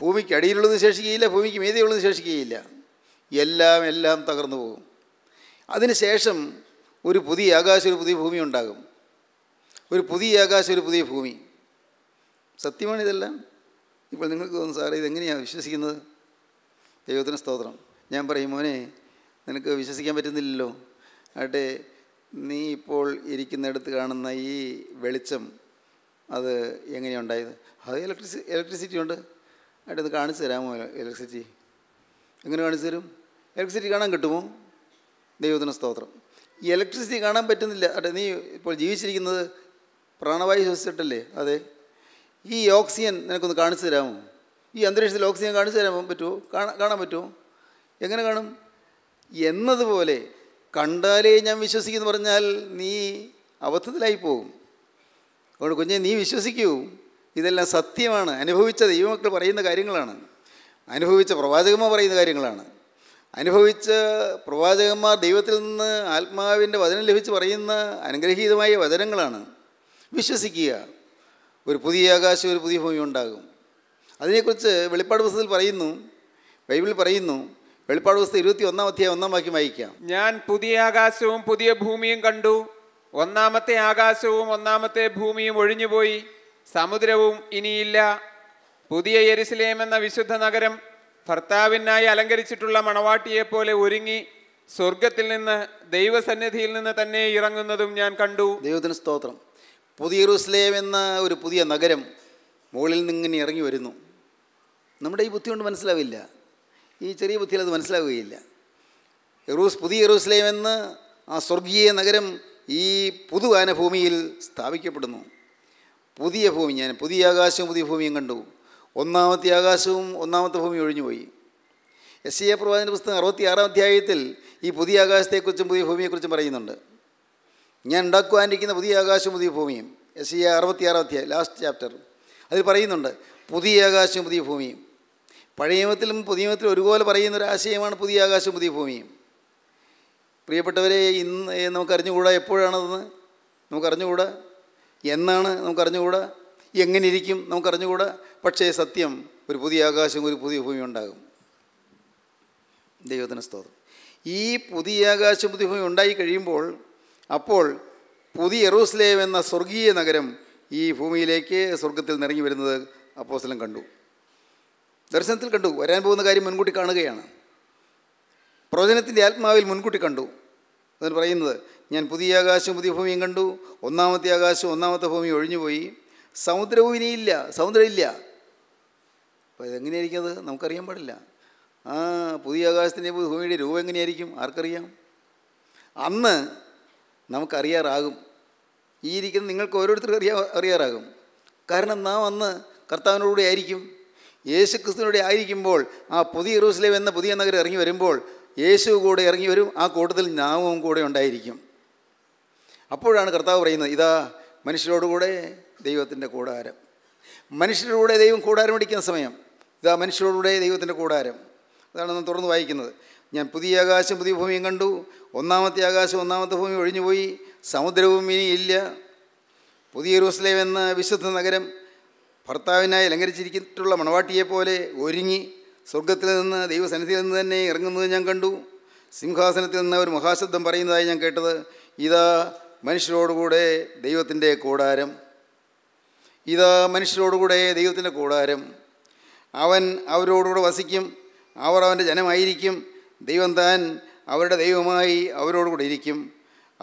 ഭൂമിക്കടിയിലുള്ളത് ശേഷിക്കുകയില്ല ഭൂമിക്ക് മീതിയുള്ളത് ശേഷിക്കുകയില്ല എല്ലാം എല്ലാം തകർന്നു പോകും അതിനുശേഷം ഒരു പുതിയ ആകാശം ഒരു പുതിയ ഭൂമി ഉണ്ടാകും ഒരു പുതിയ ആകാശം ഒരു പുതിയ ഭൂമി സത്യമാണ് ഇതെല്ലാം ഇപ്പോൾ നിങ്ങൾക്ക് തോന്നുന്നു സാറേ ഇതെങ്ങനെയാണ് വിശ്വസിക്കുന്നത് ദൈവത്തിന് സ്തോത്രം ഞാൻ പറയും മോനെ നിനക്ക് വിശ്വസിക്കാൻ പറ്റുന്നില്ലല്ലോ ആട്ടെ നീ ഇപ്പോൾ ഇരിക്കുന്നിടത്ത് കാണുന്ന ഈ വെളിച്ചം അത് എങ്ങനെയുണ്ടായത് അത് ഇലക്ട്രിസി ഇലക്ട്രിസിറ്റി ഉണ്ട് ആട്ടെ അത് കാണിച്ചു തരാമോ ഇലക്ട്രിസിറ്റി എങ്ങനെ കാണിച്ചു തരും ഇലക്ട്രിസിറ്റി കാണാൻ കിട്ടുമോ ദൈവത്തിന് സ്തോത്രം ഈ ഇലക്ട്രിസിറ്റി കാണാൻ പറ്റുന്നില്ല അട്ടെ നീ ഇപ്പോൾ ജീവിച്ചിരിക്കുന്നത് പ്രാണവായു ശ്വസിച്ചിട്ടല്ലേ അതെ ഈ ഓക്സിജൻ നിനക്കൊന്ന് കാണിച്ചു തരാമോ ഈ അന്തരീക്ഷത്തിൽ ഓക്സിജൻ കാണിച്ചു തരാൻ പറ്റുമോ കാണാൻ പറ്റുമോ എങ്ങനെ കാണും എന്നതുപോലെ കണ്ടാലേ ഞാൻ വിശ്വസിക്കുന്നു പറഞ്ഞാൽ നീ അബദ്ധത്തിലായി പോകും അതുകൊണ്ട് കുഞ്ഞെ നീ വിശ്വസിക്കൂ ഇതെല്ലാം സത്യമാണ് അനുഭവിച്ച ദൈവമക്കൾ പറയുന്ന കാര്യങ്ങളാണ് അനുഭവിച്ച പ്രവാചകന്മാർ പറയുന്ന കാര്യങ്ങളാണ് അനുഭവിച്ച പ്രവാചകന്മാർ ദൈവത്തിൽ നിന്ന് ആത്മാവിൻ്റെ വചനം ലഭിച്ച് പറയുന്ന അനുഗ്രഹീതമായ വചനങ്ങളാണ് വിശ്വസിക്കുക ഒരു പുതിയ ആകാശം ഒരു പുതിയ ഭൂമി ഉണ്ടാകും അതിനെക്കുറിച്ച് വെളിപ്പാട് പുസ്തകത്തിൽ പറയുന്നു ബൈബിൾ പറയുന്നു വെളിപ്പാട് പുസ്തകം ഇരുപത്തി ഒന്നാം അധ്യായം ഒന്നാം വാക്യം വായിക്കാം ഞാൻ പുതിയ ആകാശവും പുതിയ ഭൂമിയും കണ്ടു ഒന്നാമത്തെ ആകാശവും ഒന്നാമത്തെ ഭൂമിയും ഒഴിഞ്ഞുപോയി സമുദ്രവും ഇനിയില്ല പുതിയ എരിസിലേം എന്ന വിശുദ്ധ നഗരം ഭർത്താവിനായി അലങ്കരിച്ചിട്ടുള്ള മണവാട്ടിയെപ്പോലെ പോലെ ഒരുങ്ങി സ്വർഗത്തിൽ നിന്ന് ദൈവസന്നിധിയിൽ നിന്ന് തന്നെ ഇറങ്ങുന്നതും ഞാൻ കണ്ടു ദൈവത്തിന് സ്തോത്രം പുതിയ ജെറൂസലേം എന്ന ഒരു പുതിയ നഗരം മുകളിൽ നിന്നിങ്ങനെ ഇറങ്ങി വരുന്നു നമ്മുടെ ഈ ബുദ്ധി കൊണ്ട് മനസ്സിലാവില്ല ഈ ചെറിയ ബുദ്ധിയിൽ അത് മനസ്സിലാവുകയില്ല എറൂസ് പുതിയ എറൂസ്ലേം എന്ന് ആ സ്വർഗീയ നഗരം ഈ പുതുവാന ഭൂമിയിൽ സ്ഥാപിക്കപ്പെടുന്നു പുതിയ ഭൂമി ഞാൻ പുതിയ ആകാശവും പുതിയ ഭൂമിയും കണ്ടു ഒന്നാമത്തെ ആകാശവും ഒന്നാമത്തെ ഭൂമി ഒഴിഞ്ഞുപോയി എസ് സി എ പ്രവാചന പുസ്തകം അറുപത്തി ആറാം അധ്യായത്തിൽ ഈ പുതിയ ആകാശത്തെക്കുറിച്ചും പുതിയ ഭൂമിയെക്കുറിച്ചും പറയുന്നുണ്ട് ഞാൻ ഉണ്ടാക്കുവാനിരിക്കുന്ന പുതിയ ആകാശം പുതിയ ഭൂമിയും എസ് ഇ അറുപത്തിയാറാം അധ്യായം ലാസ്റ്റ് ചാപ്റ്റർ അതിൽ പറയുന്നുണ്ട് പുതിയ ആകാശം പുതിയ ഭൂമിയും പഴയ നിയമത്തിലും പുതിയ നിയമത്തിലും ഒരുപോലെ പറയുന്ന ഒരു ആശയമാണ് പുതിയ ആകാശം പുതിയ ഭൂമിയും പ്രിയപ്പെട്ടവരെ ഇന്ന് നമുക്കറിഞ്ഞുകൂടാ എപ്പോഴാണതെന്ന് നമുക്കറിഞ്ഞുകൂടാ എന്നാണ് നമുക്കറിഞ്ഞുകൂടാ എങ്ങനെ ഇരിക്കും നമുക്കറിഞ്ഞുകൂടാ പക്ഷേ സത്യം ഒരു പുതിയ ആകാശം ഒരു പുതിയ ഭൂമി ഉണ്ടാകും ദൈവത്തിന് സ്തോത്രം ഈ പുതിയ ആകാശം പുതിയ ഭൂമി ഉണ്ടായി കഴിയുമ്പോൾ അപ്പോൾ പുതിയ എറൂസ്ലേം എന്ന സ്വർഗീയ നഗരം ഈ ഭൂമിയിലേക്ക് സ്വർഗത്തിൽ നിറങ്ങി വരുന്നത് അപ്പോസ്ലം കണ്ടു ദർശനത്തിൽ കണ്ടു വരാൻ പോകുന്ന കാര്യം മുൻകൂട്ടി കാണുകയാണ് പ്രവചനത്തിൻ്റെ ആത്മാവിൽ മുൻകൂട്ടി കണ്ടു അതിന് പറയുന്നത് ഞാൻ പുതിയ ആകാശവും പുതിയ ഭൂമിയും കണ്ടു ഒന്നാമത്തെ ആകാശം ഒന്നാമത്തെ ഭൂമി ഒഴിഞ്ഞുപോയി സമുദ്രവും ഇനിയില്ല സമുദ്രമില്ല അപ്പോൾ ഇതെങ്ങനെയായിരിക്കും അത് നമുക്കറിയാൻ പാടില്ല ആ പുതിയ ആകാശത്തിൻ്റെ ഭൂമിയുടെ രൂപം എങ്ങനെയായിരിക്കും ആർക്കറിയാം അന്ന് നമുക്കറിയാറാകും ഈ ഇരിക്കുന്ന നിങ്ങൾക്ക് ഓരോരുത്തർക്കും അറിയാ അറിയാറാകും കാരണം നാം അന്ന് കർത്താവിനോടുകൂടി ആയിരിക്കും യേശു ക്രിസ്തുവിനോട് ആയിരിക്കുമ്പോൾ ആ പുതിയ ഇറൂസലേം എന്ന പുതിയ നഗരം ഇറങ്ങി വരുമ്പോൾ യേശു കൂടെ ഇറങ്ങി വരും ആ കൂട്ടത്തിൽ നാമവും കൂടെ ഉണ്ടായിരിക്കും അപ്പോഴാണ് കർത്താവ് പറയുന്നത് ഇതാ മനുഷ്യരോടുകൂടെ ദൈവത്തിൻ്റെ കൂടാരം മനുഷ്യരുടെ ദൈവം കൂടാരം അടിക്കുന്ന സമയം ഇതാ മനുഷ്യരോടുകൂടെ ദൈവത്തിൻ്റെ കൂടാരം അതാണ് നാം തുറന്ന് വായിക്കുന്നത് ഞാൻ പുതിയ ആകാശം പുതിയ ഭൂമിയും കണ്ടു ഒന്നാമത്തെ ആകാശം ഒന്നാമത്തെ ഭൂമി ഒഴിഞ്ഞുപോയി സമുദ്രവും ഇനിയില്ല പുതിയ റുസ്ലേം എന്ന വിശുദ്ധ നഗരം ഭർത്താവിനായി അലങ്കരിച്ചിരിച്ചിട്ടുള്ള മണവാട്ടിയെപ്പോലെ ഒരുങ്ങി സ്വർഗത്തിൽ നിന്ന് ദൈവസന്നിധിയിൽ നിന്ന് തന്നെ ഇറങ്ങുന്നത് ഞാൻ കണ്ടു സിംഹാസനത്തിൽ നിന്ന് ഒരു മഹാശബ്ദം പറയുന്നതായി ഞാൻ കേട്ടത് ഇതാ മനുഷ്യരോടുകൂടെ ദൈവത്തിൻ്റെ കൂടാരം ഇതാ മനുഷ്യരോടുകൂടെ ദൈവത്തിൻ്റെ കൂടാരം അവൻ അവരോടുകൂടെ വസിക്കും അവർ അവൻ്റെ ജനമായിരിക്കും ദൈവം താൻ അവരുടെ ദൈവമായി അവരോടുകൂടി ഇരിക്കും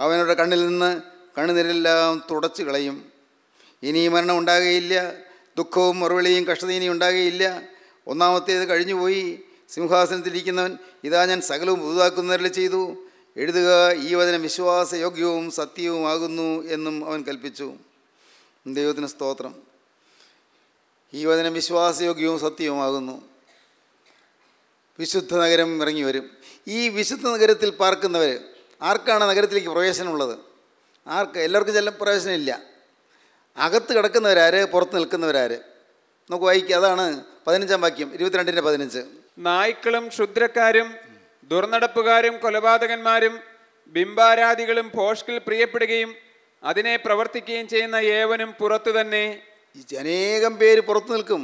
അവനവരുടെ കണ്ണിൽ നിന്ന് കണ്ണുനീരെല്ലാം തുടച്ചു കളയും ഇനി മരണം ഉണ്ടാകുകയില്ല ദുഃഖവും മറുപടിയും കഷ്ടത ഇനി ഉണ്ടാകുകയില്ല ഒന്നാമത്തേത് കഴിഞ്ഞുപോയി സിംഹാസനത്തിലിരിക്കുന്നവൻ ഇതാ ഞാൻ സകലവും പുതുതാക്കുന്നതിൽ ചെയ്തു എഴുതുക ഈ വചനം വിശ്വാസയോഗ്യവും സത്യവുമാകുന്നു എന്നും അവൻ കൽപ്പിച്ചു ദൈവത്തിന് സ്തോത്രം ഈ വചനം വിശ്വാസയോഗ്യവും സത്യവുമാകുന്നു വിശുദ്ധ നഗരം ഇറങ്ങി വരും ഈ വിശുദ്ധ നഗരത്തിൽ പാർക്കുന്നവർ ആർക്കാണ് നഗരത്തിലേക്ക് പ്രവേശനമുള്ളത് ആർക്ക് എല്ലാവർക്കും ചില പ്രവേശനമില്ല അകത്ത് കിടക്കുന്നവരാര് പുറത്ത് നിൽക്കുന്നവരാര് നമുക്ക് വായിക്കുക അതാണ് പതിനഞ്ചാം വാക്യം ഇരുപത്തിരണ്ടിൻ്റെ പതിനഞ്ച് നായ്ക്കളും ക്ഷുദ്രക്കാരും ദുർനടപ്പുകാരും കൊലപാതകന്മാരും ബിംബാരാധികളും ഭോഷ്കിൽ പ്രിയപ്പെടുകയും അതിനെ പ്രവർത്തിക്കുകയും ചെയ്യുന്ന ഏവനും പുറത്തു തന്നെ അനേകം പേര് പുറത്തു നിൽക്കും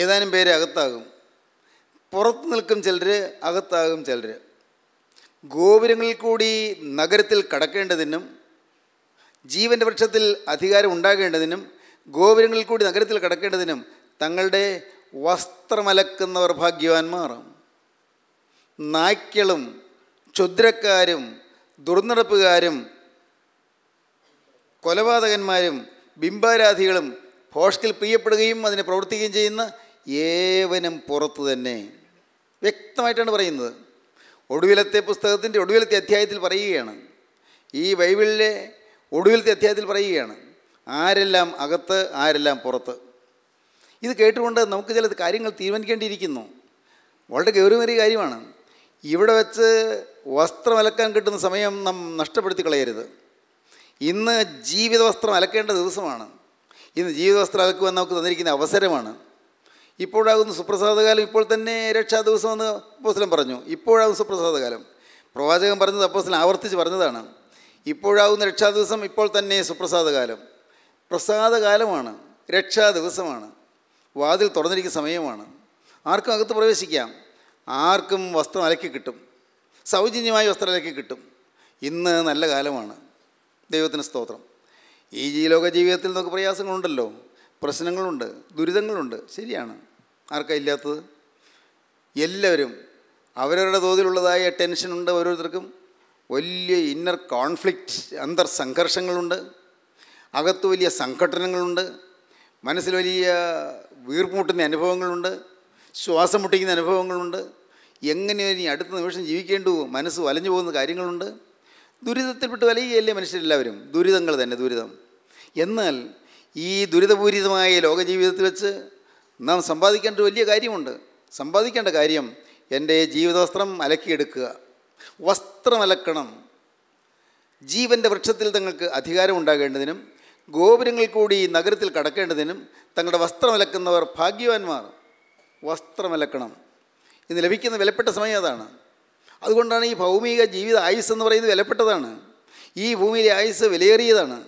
ഏതാനും പേര് അകത്താകും പുറത്ത് നിൽക്കും ചിലർ അകത്താകും ചിലർ ഗോപുരങ്ങളിൽ കൂടി നഗരത്തിൽ കടക്കേണ്ടതിനും ജീവൻ്റെ വൃക്ഷത്തിൽ അധികാരം ഉണ്ടാകേണ്ടതിനും ഗോപുരങ്ങളിൽ കൂടി നഗരത്തിൽ കടക്കേണ്ടതിനും തങ്ങളുടെ വസ്ത്രമലക്കുന്നവർ ഭാഗ്യവാന്മാർ നായ്ക്കളും ക്ഷുദ്രക്കാരും ദുർനടപ്പുകാരും കൊലപാതകന്മാരും ബിംബാരാധികളും ഹോഷ്കിൽ പ്രിയപ്പെടുകയും അതിനെ പ്രവർത്തിക്കുകയും ചെയ്യുന്ന ഏവനും പുറത്തു തന്നെ വ്യക്തമായിട്ടാണ് പറയുന്നത് ഒടുവിലത്തെ പുസ്തകത്തിൻ്റെ ഒടുവിലത്തെ അധ്യായത്തിൽ പറയുകയാണ് ഈ ബൈബിളിലെ ഒടുവിലത്തെ അധ്യായത്തിൽ പറയുകയാണ് ആരെല്ലാം അകത്ത് ആരെല്ലാം പുറത്ത് ഇത് കേട്ടുകൊണ്ട് നമുക്ക് ചില കാര്യങ്ങൾ തീരുമാനിക്കേണ്ടിയിരിക്കുന്നു വളരെ ഗൗരവമേറിയ കാര്യമാണ് ഇവിടെ വെച്ച് വസ്ത്രം അലക്കാൻ കിട്ടുന്ന സമയം നാം നഷ്ടപ്പെടുത്തി കളയരുത് ഇന്ന് ജീവിത വസ്ത്രം അലക്കേണ്ട ദിവസമാണ് ഇന്ന് ജീവിത വസ്ത്രം അലക്കുവാൻ നമുക്ക് തന്നിരിക്കുന്ന അവസരമാണ് ഇപ്പോഴാകുന്നു സുപ്രസാദകാലം ഇപ്പോൾ തന്നെ രക്ഷാ ദിവസം എന്ന് അപ്പോസ്ലം പറഞ്ഞു ഇപ്പോഴാകും സുപ്രസാദകാലം പ്രവാചകൻ പറഞ്ഞത് അപ്പോസ്ലം ആവർത്തിച്ച് പറഞ്ഞതാണ് ഇപ്പോഴാകുന്ന രക്ഷാ ദിവസം ഇപ്പോൾ തന്നെ സുപ്രസാദകാലം പ്രസാദകാലമാണ് രക്ഷാ ദിവസമാണ് വാതിൽ തുറന്നിരിക്കുന്ന സമയമാണ് ആർക്കും അകത്ത് പ്രവേശിക്കാം ആർക്കും വസ്ത്രം അലക്കി കിട്ടും സൗജന്യമായി വസ്ത്രം അലക്കി കിട്ടും ഇന്ന് നല്ല കാലമാണ് ദൈവത്തിന് സ്തോത്രം ഈ ജീലോക ജീവിതത്തിൽ നമുക്ക് പ്രയാസങ്ങളുണ്ടല്ലോ പ്രശ്നങ്ങളുണ്ട് ദുരിതങ്ങളുണ്ട് ശരിയാണ് ആർക്കാണ് ഇല്ലാത്തത് എല്ലാവരും അവരവരുടെ തോതിലുള്ളതായ ടെൻഷനുണ്ട് ഓരോരുത്തർക്കും വലിയ ഇന്നർ കോൺഫ്ലിക്റ്റ് അന്തർ സംഘർഷങ്ങളുണ്ട് അകത്ത് വലിയ സംഘട്ടനങ്ങളുണ്ട് മനസ്സിൽ വലിയ വീർപ്പുമുട്ടുന്ന അനുഭവങ്ങളുണ്ട് ശ്വാസം മുട്ടിക്കുന്ന അനുഭവങ്ങളുണ്ട് എങ്ങനെ ഇനി അടുത്ത നിമിഷം ജീവിക്കേണ്ടു മനസ്സ് വലഞ്ഞു പോകുന്ന കാര്യങ്ങളുണ്ട് ദുരിതത്തിൽപ്പെട്ട് വലയുകയല്ലേ മനുഷ്യരെല്ലാവരും ദുരിതങ്ങൾ തന്നെ ദുരിതം എന്നാൽ ഈ ദുരിതപൂരിതമായ ലോകജീവിതത്തിൽ വെച്ച് നാം സമ്പാദിക്കേണ്ട വലിയ കാര്യമുണ്ട് സമ്പാദിക്കേണ്ട കാര്യം എൻ്റെ ജീവിതവസ്ത്രം അലക്കിയെടുക്കുക വസ്ത്രം അലക്കണം ജീവൻ്റെ വൃക്ഷത്തിൽ തങ്ങൾക്ക് അധികാരം ഉണ്ടാകേണ്ടതിനും ഗോപുരങ്ങൾ കൂടി നഗരത്തിൽ കടക്കേണ്ടതിനും തങ്ങളുടെ വസ്ത്രമലക്കുന്നവർ ഭാഗ്യവാന്മാർ വസ്ത്രമലക്കണം ഇന്ന് ലഭിക്കുന്ന വിലപ്പെട്ട സമയം അതാണ് അതുകൊണ്ടാണ് ഈ ഭൗമിക ജീവിത ആയുസ് എന്ന് പറയുന്നത് വിലപ്പെട്ടതാണ് ഈ ഭൂമിയിലെ ആയുസ് വിലയേറിയതാണ്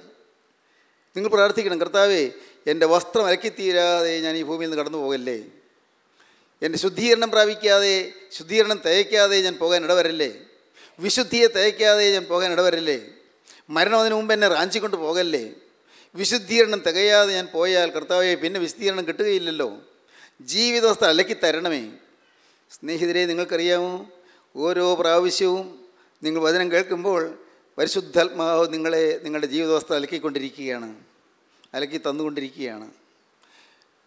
നിങ്ങൾ പ്രാർത്ഥിക്കണം കർത്താവേ എൻ്റെ വസ്ത്രം അലക്കിത്തീരാതെ ഞാൻ ഈ ഭൂമിയിൽ നിന്ന് കടന്നു പോകല്ലേ എൻ്റെ ശുദ്ധീകരണം പ്രാപിക്കാതെ ശുദ്ധീകരണം തയ്ക്കാതെ ഞാൻ പോകാൻ ഇടവരല്ലേ വിശുദ്ധിയെ തയ്ക്കാതെ ഞാൻ പോകാൻ ഇടവരല്ലേ മരണം അതിനു മുമ്പ് എന്നെ റാഞ്ചിക്കൊണ്ട് പോകല്ലേ വിശുദ്ധീകരണം തികയാതെ ഞാൻ പോയാൽ കർത്താവെ പിന്നെ വിശുദ്ധീകരണം കിട്ടുകയില്ലല്ലോ ജീവിതവസ്ഥ അലക്കി തരണമേ സ്നേഹിതരെ നിങ്ങൾക്കറിയാമോ ഓരോ പ്രാവശ്യവും നിങ്ങൾ വചനം കേൾക്കുമ്പോൾ പരിശുദ്ധാത്മാവ് നിങ്ങളെ നിങ്ങളുടെ ജീവിതാവസ്ഥ അലക്കിക്കൊണ്ടിരിക്കുകയാണ് അലക്കി തന്നുകൊണ്ടിരിക്കുകയാണ്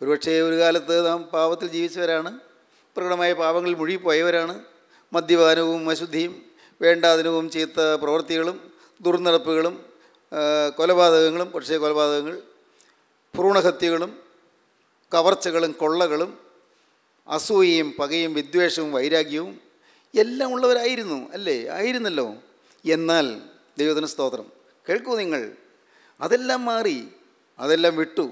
ഒരുപക്ഷേ ഒരു കാലത്ത് നാം പാപത്തിൽ ജീവിച്ചവരാണ് പ്രകടമായ പാപങ്ങളിൽ മുഴുകിപ്പോയവരാണ് മദ്യപാനവും അശുദ്ധിയും വേണ്ടാതിനവും ചീത്ത പ്രവൃത്തികളും ദുർനടപ്പുകളും കൊലപാതകങ്ങളും പക്ഷേ കൊലപാതകങ്ങൾ ഭ്രൂണഹത്യകളും കവർച്ചകളും കൊള്ളകളും അസൂയയും പകയും വിദ്വേഷവും വൈരാഗ്യവും എല്ലാം ഉള്ളവരായിരുന്നു അല്ലേ ആയിരുന്നല്ലോ എന്നാൽ ദൈവത്തിന് സ്തോത്രം കേൾക്കൂ നിങ്ങൾ അതെല്ലാം മാറി അതെല്ലാം വിട്ടു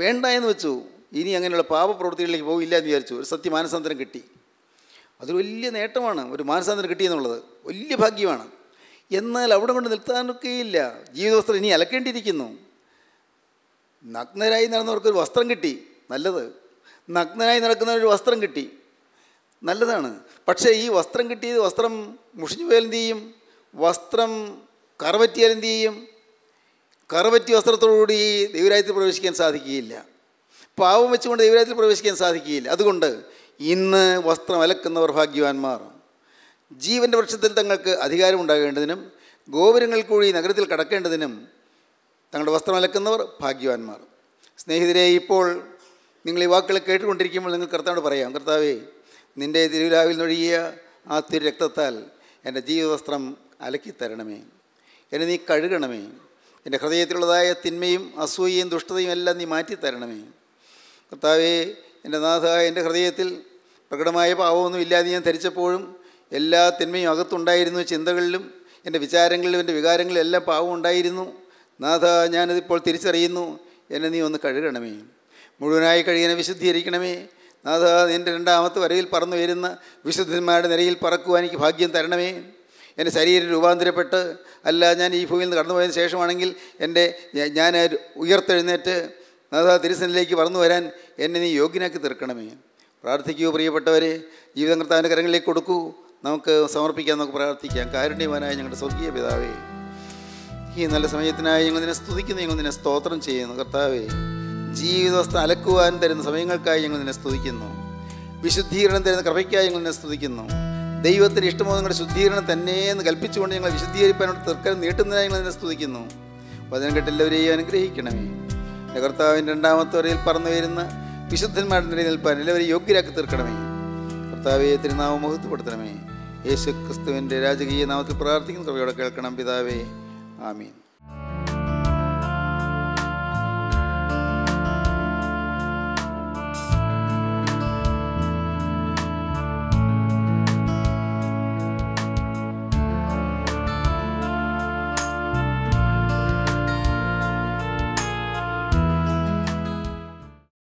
വേണ്ട എന്ന് വെച്ചു ഇനി അങ്ങനെയുള്ള പാപപ്രവൃത്തികളിലേക്ക് പോകില്ല എന്ന് വിചാരിച്ചു ഒരു സത്യ മാനസാന്തരം കിട്ടി അതൊരു വലിയ നേട്ടമാണ് ഒരു മാനസാന്തരം കിട്ടിയെന്നുള്ളത് വലിയ ഭാഗ്യമാണ് എന്നാൽ അവിടെ കൊണ്ട് നിർത്താനൊക്കെയില്ല ജീവിതവസ്ത്രം ഇനി അലക്കേണ്ടിയിരിക്കുന്നു നഗ്നരായി നടന്നവർക്കൊരു വസ്ത്രം കിട്ടി നല്ലത് നഗ്നരായി നടക്കുന്നവരൊരു വസ്ത്രം കിട്ടി നല്ലതാണ് പക്ഷേ ഈ വസ്ത്രം കിട്ടിയത് വസ്ത്രം മുഷിഞ്ഞു പോയാലെന്ത് ചെയ്യും വസ്ത്രം കറവറ്റിയാലെന്ത് ചെയ്യും കറുപറ്റി വസ്ത്രത്തോടുകൂടി ദൈവരാജ്യത്തിൽ പ്രവേശിക്കാൻ സാധിക്കുകയില്ല പാവം വെച്ചുകൊണ്ട് ദൈവരാജ്യത്തിൽ പ്രവേശിക്കാൻ സാധിക്കുകയില്ല അതുകൊണ്ട് ഇന്ന് വസ്ത്രം അലക്കുന്നവർ ഭാഗ്യവാന്മാർ ജീവൻ്റെ വൃക്ഷത്തിൽ തങ്ങൾക്ക് അധികാരമുണ്ടാകേണ്ടതിനും ഗോപുരങ്ങൾ കൂടി നഗരത്തിൽ കടക്കേണ്ടതിനും തങ്ങളുടെ വസ്ത്രം അലക്കുന്നവർ ഭാഗ്യവാന്മാർ സ്നേഹിതരെ ഇപ്പോൾ നിങ്ങൾ ഈ വാക്കുകൾ കേട്ടുകൊണ്ടിരിക്കുമ്പോൾ നിങ്ങൾ കർത്താവോട് പറയാം കർത്താവേ നിൻ്റെ തിരുവിലാവിൽ നിന്നൊഴുകിയ ആ തിരു രക്തത്താൽ എൻ്റെ ജീവിതവസ്ത്രം അലക്കി തരണമേ എന്നെ നീ കഴുകണമേ എൻ്റെ ഹൃദയത്തിലുള്ളതായ തിന്മയും അസൂയയും ദുഷ്ടതയും എല്ലാം നീ മാറ്റിത്തരണമേ കർത്താവേ എൻ്റെ നാഥ എൻ്റെ ഹൃദയത്തിൽ പ്രകടമായ പാവമൊന്നും ഇല്ലാതെ ഞാൻ ധരിച്ചപ്പോഴും എല്ലാ തിന്മയും അകത്തുണ്ടായിരുന്നു ചിന്തകളിലും എൻ്റെ വിചാരങ്ങളിലും എൻ്റെ വികാരങ്ങളിലും എല്ലാം പാവം ഉണ്ടായിരുന്നു നാഥ ഞാനതിപ്പോൾ തിരിച്ചറിയുന്നു എന്നെ നീ ഒന്ന് കഴുകണമേ മുഴുവനായി കഴുകിനെ വിശുദ്ധീകരിക്കണമേ നാഥ എൻ്റെ രണ്ടാമത്തെ വരയിൽ പറന്നു വരുന്ന വിശുദ്ധന്മാരുടെ നിരയിൽ പറക്കുവാൻ എനിക്ക് ഭാഗ്യം തരണമേ എൻ്റെ ശരീരം രൂപാന്തരപ്പെട്ട് അല്ല ഞാൻ ഈ ഭൂമിയിൽ നിന്ന് കടന്നുപോയതിന് ശേഷമാണെങ്കിൽ എൻ്റെ ഞാൻ ഉയർത്തെഴുന്നേറ്റ് നാഥ തിരുസനിലേക്ക് പറന്നു വരാൻ എന്നെ നീ യോഗ്യനാക്കി തീർക്കണമേ പ്രാർത്ഥിക്കൂ പ്രിയപ്പെട്ടവരെ ജീവിതം കർത്താവിൻ്റെ കരങ്ങളിലേക്ക് കൊടുക്കൂ നമുക്ക് സമർപ്പിക്കാം നമുക്ക് പ്രാർത്ഥിക്കാം കാരുണ്യവാനായ ഞങ്ങളുടെ സ്വർഗീയ പിതാവേ ഈ നല്ല സമയത്തിനായി ഞങ്ങൾ നിന്നെ സ്തുതിക്കുന്നു ഞങ്ങൾ നിന്നെ സ്തോത്രം ചെയ്യുന്നു കർത്താവേ ജീവിതാവസ്ഥ അലക്കുവാൻ തരുന്ന സമയങ്ങൾക്കായി ഞങ്ങൾ നിന്നെ സ്തുതിക്കുന്നു വിശുദ്ധീകരണം തരുന്ന കൃപയ്ക്കായി ഞങ്ങൾ നിന്നെ സ്തുതിക്കുന്നു ദൈവത്തിന് ഇഷ്ടമോ നിങ്ങളുടെ ശുദ്ധീകരണം തന്നെയെന്ന് കൽപ്പിച്ചുകൊണ്ട് ഞങ്ങൾ വിശുദ്ധീകരിപ്പാനോട് തർക്കം നീട്ടുന്നതിനായി ഞങ്ങൾ നിന്നെ സ്തുതിക്കുന്നു വചനം കെട്ടെല്ലാവരെയും അനുഗ്രഹിക്കണമേ എൻ്റെ കർത്താവിൻ്റെ രണ്ടാമത്തെ വരയിൽ പറന്നു വരുന്ന വിശുദ്ധന്മാരുടെ നിലയിൽ നിൽപ്പാൻ എല്ലാവരെയും യോഗ്യരാക്കി തീർക്കണമേ കർത്താവെ തിരുനാമം മുഹത്വപ്പെടുത്തണമേ യേശു ക്രിസ്തുവിൻ്റെ രാജകീയ നാമത്തിൽ പ്രാർത്ഥിക്കുന്ന കവിയോടെ കേൾക്കണം പിതാവേ ആമീൻ